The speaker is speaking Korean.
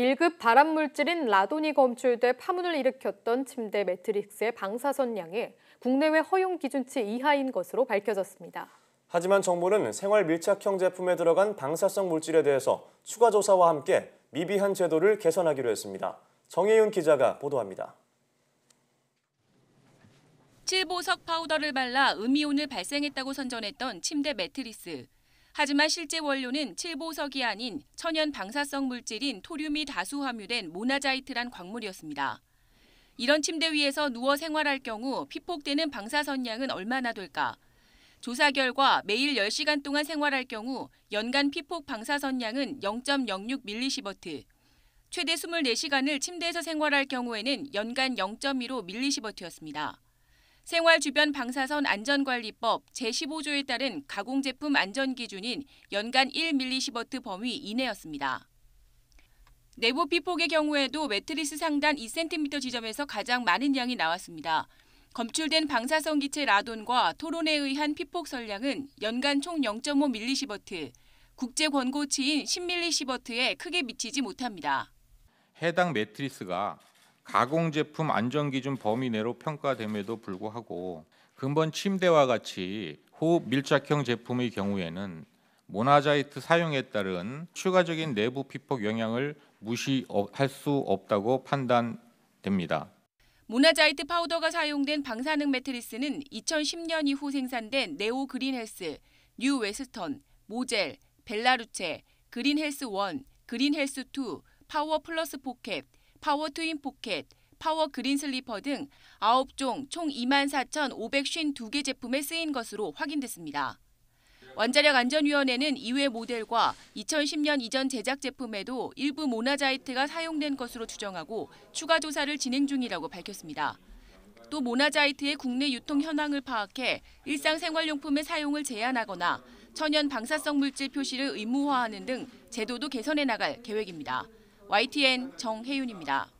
1급 발암물질인 라돈이 검출돼 파문을 일으켰던 침대 매트릭스의 방사선 양이 국내외 허용 기준치 이하인 것으로 밝혀졌습니다. 하지만 정부는 생활 밀착형 제품에 들어간 방사성 물질에 대해서 추가 조사와 함께 미비한 제도를 개선하기로 했습니다. 정혜윤 기자가 보도합니다. 칠보석 파우더를 발라 음이온을 발생했다고 선전했던 침대 매트리스. 하지만 실제 원료는 칠보석이 아닌 천연 방사성 물질인 토륨이 다수 함유된 모나자이트란 광물이었습니다. 이런 침대 위에서 누워 생활할 경우 피폭되는 방사선량은 얼마나 될까? 조사 결과 매일 10시간 동안 생활할 경우 연간 피폭 방사선량은 0.06 밀리시버트. 최대 24시간을 침대에서 생활할 경우에는 연간 0.15 밀리시버트였습니다. 생활주변 방사선 안전관리법 제15조에 따른 가공제품 안전기준인 연간 1밀리시버트 범위 이내였습니다. 내부 피폭의 경우에도 매트리스 상단 2cm 지점에서 가장 많은 양이 나왔습니다. 검출된 방사성 기체 라돈과 토론에 의한 피폭 선량은 연간 총 0.5밀리시버트, 국제 권고치인 10밀리시버트에 크게 미치지 못합니다. 해당 매트리스가 가공 제품 안전 기준 범위 내로 평가됨에도 불구하고 근본 침대와 같이 호흡 밀착형 제품의 경우에는 모나자이트 사용에 따른 추가적인 내부 피폭 영향을 무시할 수 없다고 판단됩니다. 모나자이트 파우더가 사용된 방사능 매트리스는 2010년 이후 생산된 네오 그린헬스, 뉴 웨스턴, 모젤, 벨라루체, 그린헬스 1, 그린헬스 2, 파워 플러스 포켓, 파워 트윈 포켓, 파워 그린 슬리퍼 등 9종 총 24,552개 제품에 쓰인 것으로 확인됐습니다. 원자력 안전위원회는 이외 모델과 2010년 이전 제작 제품에도 일부 모나자이트가 사용된 것으로 추정하고 추가 조사를 진행 중이라고 밝혔습니다. 또 모나자이트의 국내 유통 현황을 파악해 일상생활용품의 사용을 제한하거나 천연 방사성 물질 표시를 의무화하는 등 제도도 개선해 나갈 계획입니다. YTN 정혜윤입니다.